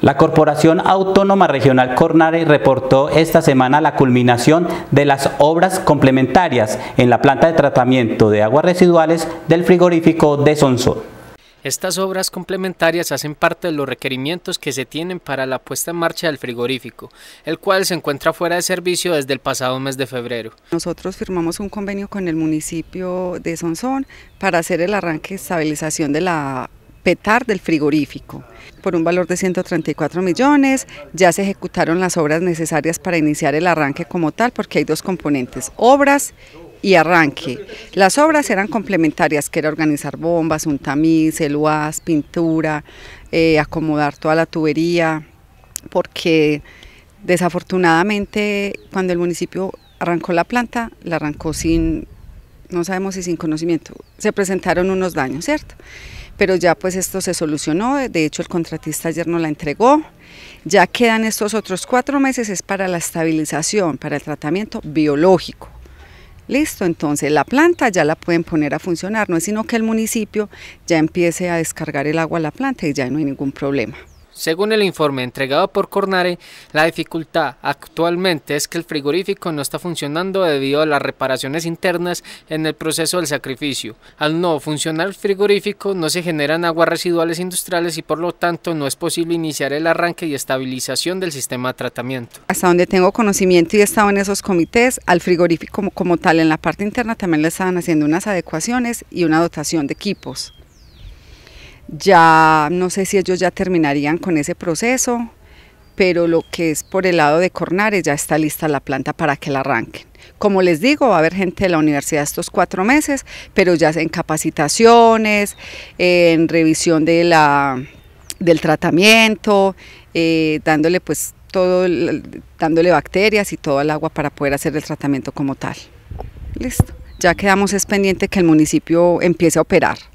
La Corporación Autónoma Regional Cornare reportó esta semana la culminación de las obras complementarias en la planta de tratamiento de aguas residuales del frigorífico de Sonsol. Estas obras complementarias hacen parte de los requerimientos que se tienen para la puesta en marcha del frigorífico, el cual se encuentra fuera de servicio desde el pasado mes de febrero. Nosotros firmamos un convenio con el municipio de Sonsón para hacer el arranque y estabilización de la petar del frigorífico por un valor de 134 millones. Ya se ejecutaron las obras necesarias para iniciar el arranque como tal, porque hay dos componentes, obras y arranque. Las obras eran complementarias, que era organizar bombas, un tamiz, el pintura, eh, acomodar toda la tubería, porque desafortunadamente cuando el municipio arrancó la planta, la arrancó sin, no sabemos si sin conocimiento, se presentaron unos daños, ¿cierto? pero ya pues esto se solucionó, de hecho el contratista ayer no la entregó, ya quedan estos otros cuatro meses, es para la estabilización, para el tratamiento biológico. Listo, entonces la planta ya la pueden poner a funcionar, no es sino que el municipio ya empiece a descargar el agua a la planta y ya no hay ningún problema. Según el informe entregado por Cornare, la dificultad actualmente es que el frigorífico no está funcionando debido a las reparaciones internas en el proceso del sacrificio. Al no funcionar el frigorífico no se generan aguas residuales industriales y por lo tanto no es posible iniciar el arranque y estabilización del sistema de tratamiento. Hasta donde tengo conocimiento y he estado en esos comités, al frigorífico como, tal en la parte interna también le estaban haciendo unas adecuaciones y una dotación de equipos. Ya no sé si ellos ya terminarían con ese proceso, pero lo que es por el lado de Cornares ya está lista la planta para que la arranquen. Como les digo, va a haber gente de la universidad estos cuatro meses, pero ya en capacitaciones, en revisión de la, del tratamiento, eh, dándole pues todo, dándole bacterias y todo el agua para poder hacer el tratamiento como tal. Listo. Ya quedamos es pendiente que el municipio empiece a operar.